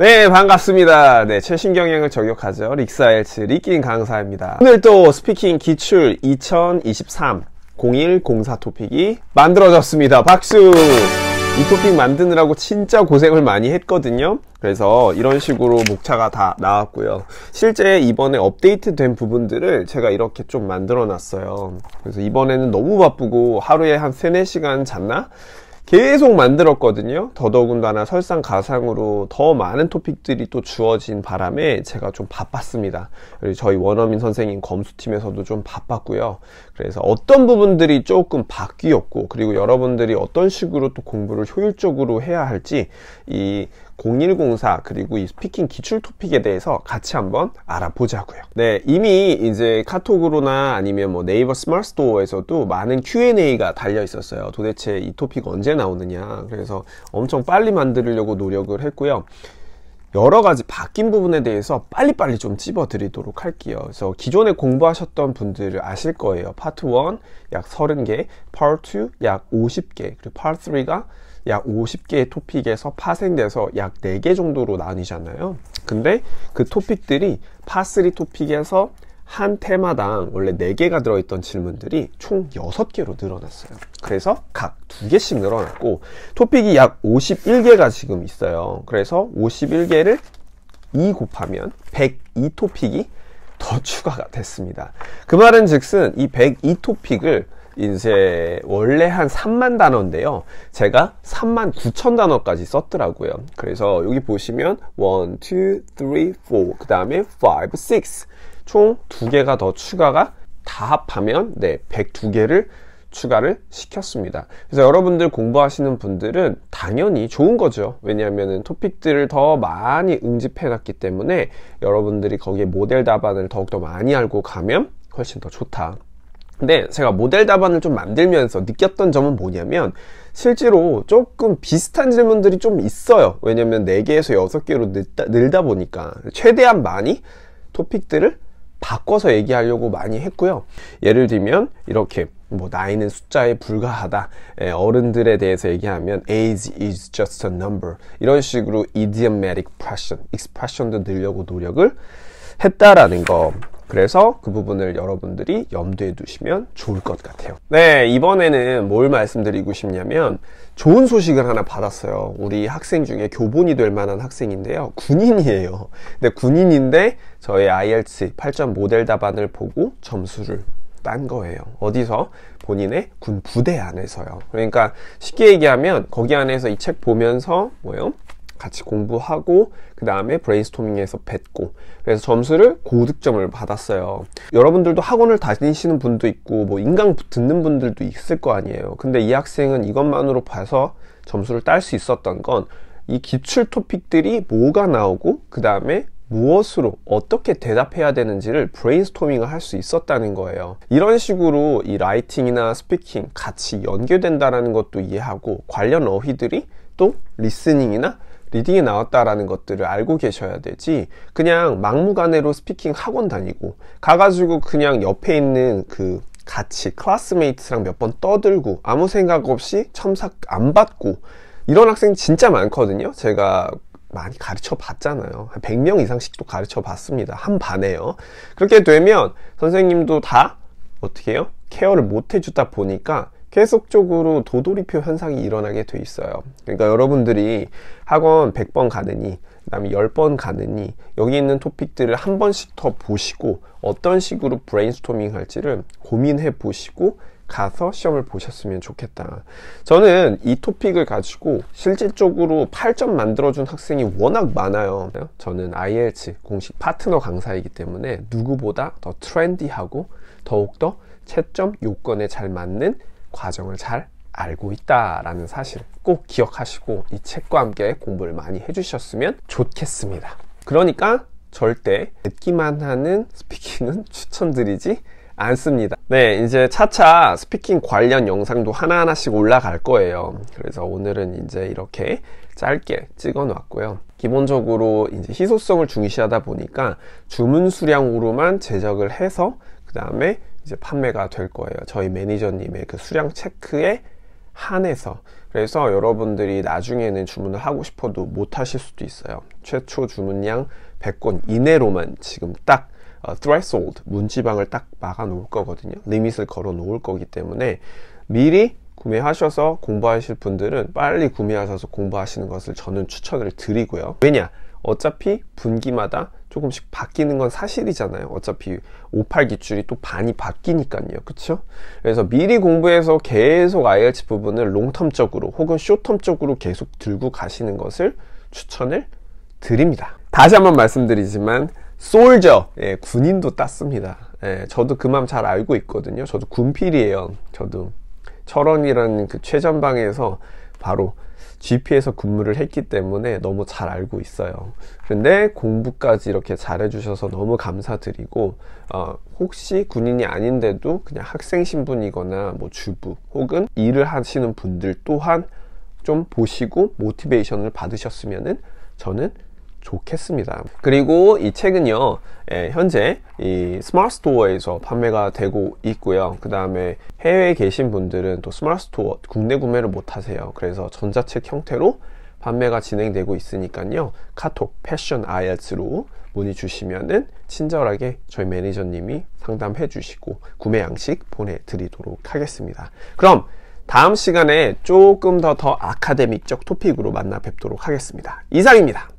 네 반갑습니다 네 최신 경영을 저격하죠 릭사일츠 리낀 강사입니다 오늘 또 스피킹 기출 2023 0104 토픽이 만들어졌습니다 박수 이 토픽 만드느라고 진짜 고생을 많이 했거든요 그래서 이런 식으로 목차가 다 나왔고요 실제 이번에 업데이트 된 부분들을 제가 이렇게 좀 만들어 놨어요 그래서 이번에는 너무 바쁘고 하루에 한 3, 4시간 잤나? 계속 만들었거든요. 더더군다나 설상가상으로 더 많은 토픽들이 또 주어진 바람에 제가 좀 바빴습니다. 그리고 저희 원어민 선생님 검수팀에서도 좀 바빴고요. 그래서 어떤 부분들이 조금 바뀌었고 그리고 여러분들이 어떤 식으로 또 공부를 효율적으로 해야 할지 이0104 그리고 이 스피킹 기출 토픽에 대해서 같이 한번 알아보자고요 네 이미 이제 카톡으로나 아니면 뭐 네이버 스마트 스토어에서도 많은 Q&A가 달려 있었어요 도대체 이 토픽 언제 나오느냐 그래서 엄청 빨리 만들려고 노력을 했고요 여러 가지 바뀐 부분에 대해서 빨리빨리 좀 찝어 드리도록 할게요 그래서 기존에 공부하셨던 분들을 아실 거예요 파트 1 약 30개 파트 2 약 50개 그리고 파트 3가 약 50개의 토픽에서 파생돼서 약 4개 정도로 나뉘잖아요. 근데 그 토픽들이 파3 토픽에서 한 테마당 원래 4개가 들어있던 질문들이 총 6개로 늘어났어요. 그래서 각 2개씩 늘어났고 토픽이 약 51개가 지금 있어요. 그래서 51개를 2 곱하면 102 토픽이 더 추가가 됐습니다. 그 말은 즉슨 이 102 토픽을 인쇄 원래 한 3만 단어인데요. 제가 3만 9천 단어까지 썼더라고요. 그래서 여기 보시면 1, 2, 3, 4, 그 다음에 5, 6. 총 두 개가 더 추가가 다 합하면 네, 102개를 추가를 시켰습니다. 그래서 여러분들 공부하시는 분들은 당연히 좋은 거죠. 왜냐하면 토픽들을 더 많이 응집해 놨기 때문에 여러분들이 거기에 모델 답안을 더욱더 많이 알고 가면 훨씬 더 좋다. 근데 제가 모델 답안을 좀 만들면서 느꼈던 점은 뭐냐면 실제로 조금 비슷한 질문들이 좀 있어요 왜냐면 4개에서 6개로 늘다, 늘다 보니까 최대한 많이 토픽들을 바꿔서 얘기하려고 많이 했고요 예를 들면 이렇게 뭐 나이는 숫자에 불과하다 에, 예, 어른들에 대해서 얘기하면 age is just a number 이런 식으로 idiomatic expression, expression도 늘려고 노력을 했다라는 거 그래서 그 부분을 여러분들이 염두에 두시면 좋을 것 같아요. 네, 이번에는 뭘 말씀드리고 싶냐면 좋은 소식을 하나 받았어요. 우리 학생 중에 교본이 될 만한 학생인데요. 군인이에요. 근데 군인인데 저의 IELTS 8점 모델 답안을 보고 점수를 딴 거예요. 어디서? 본인의 군 부대 안에서요. 그러니까 쉽게 얘기하면 거기 안에서 이 책 보면서 뭐요? 같이 공부하고 그 다음에 브레인스토밍에서 뵙고 그래서 점수를 고득점을 받았어요 여러분들도 학원을 다니시는 분도 있고 뭐 인강 듣는 분들도 있을 거 아니에요 근데 이 학생은 이것만으로 봐서 점수를 딸 수 있었던 건 이 기출 토픽들이 뭐가 나오고 그 다음에 무엇으로 어떻게 대답해야 되는지를 브레인스토밍을 할 수 있었다는 거예요 이런 식으로 이 라이팅이나 스피킹 같이 연결된다는 것도 이해하고 관련 어휘들이 또 리스닝이나 리딩에 나왔다라는 것들을 알고 계셔야 되지 그냥 막무가내로 스피킹 학원 다니고 가가지고 그냥 옆에 있는 그 같이 클래스메이트랑 몇 번 떠들고 아무 생각 없이 첨삭 안 받고 이런 학생 진짜 많거든요 제가 많이 가르쳐 봤잖아요 100명 이상씩도 가르쳐 봤습니다 한 반에요 그렇게 되면 선생님도 다 어떻게 해요? 케어를 못 해주다 보니까 계속적으로 도돌이표 현상이 일어나게 돼 있어요. 그러니까 여러분들이 학원 100번 가느니, 그 다음에 10번 가느니, 여기 있는 토픽들을 한 번씩 더 보시고, 어떤 식으로 브레인스토밍 할지를 고민해 보시고, 가서 시험을 보셨으면 좋겠다. 저는 이 토픽을 가지고 실질적으로 8점 만들어준 학생이 워낙 많아요. 저는 IELTS 공식 파트너 강사이기 때문에 누구보다 더 트렌디하고 더욱더 채점 요건에 잘 맞는 과정을 잘 알고 있다라는 사실 꼭 기억하시고 이 책과 함께 공부를 많이 해주셨으면 좋겠습니다. 그러니까 절대 듣기만 하는 스피킹은 추천드리지 않습니다. 네, 이제 차차 스피킹 관련 영상도 하나하나씩 올라갈 거예요. 그래서 오늘은 이제 이렇게 짧게 찍어 놨고요. 기본적으로 이제 희소성을 중시하다 보니까 주문 수량으로만 제작을 해서 그 다음에 이제 판매가 될 거예요. 저희 매니저님의 그 수량 체크에 한해서. 그래서 여러분들이 나중에는 주문을 하고 싶어도 못 하실 수도 있어요. 최초 주문량 1 0 0권 이내로만 지금 딱 어, threshold, 문지방을 딱 막아 놓을 거거든요. 리밋을 걸어 놓을 거기 때문에 미리 구매하셔서 공부하실 분들은 빨리 구매하셔서 공부하시는 것을 저는 추천을 드리고요. 왜냐? 어차피 분기마다 조금씩 바뀌는 건 사실이잖아요. 어차피 58 기출이 또 반이 바뀌니까요. 그렇죠? 그래서 미리 공부해서 계속 IELTS 부분을 롱텀적으로 혹은 쇼텀적으로 계속 들고 가시는 것을 추천을 드립니다. 다시 한번 말씀드리지만 솔저 예, 군인도 땄습니다. 예, 저도 그 마음 잘 알고 있거든요. 저도 군필이에요. 저도 철원이라는 그 최전방에서 바로 GP에서 근무를 했기 때문에 너무 잘 알고 있어요. 근데 공부까지 이렇게 잘해주셔서 너무 감사드리고, 어, 혹시 군인이 아닌데도 그냥 학생 신분이거나 뭐 주부 혹은 일을 하시는 분들 또한 좀 보시고 모티베이션을 받으셨으면 저는 좋겠습니다. 그리고 이 책은요, 예, 현재 이 스마트 스토어에서 판매가 되고 있고요. 그 다음에 해외에 계신 분들은 또 스마트 스토어 국내 구매를 못 하세요. 그래서 전자책 형태로 판매가 진행되고 있으니까요. 카톡 패션 IELTS로 문의 주시면은 친절하게 저희 매니저님이 상담해 주시고 구매 양식 보내드리도록 하겠습니다. 그럼 다음 시간에 조금 더더 더 아카데믹적 토픽으로 만나 뵙도록 하겠습니다. 이상입니다.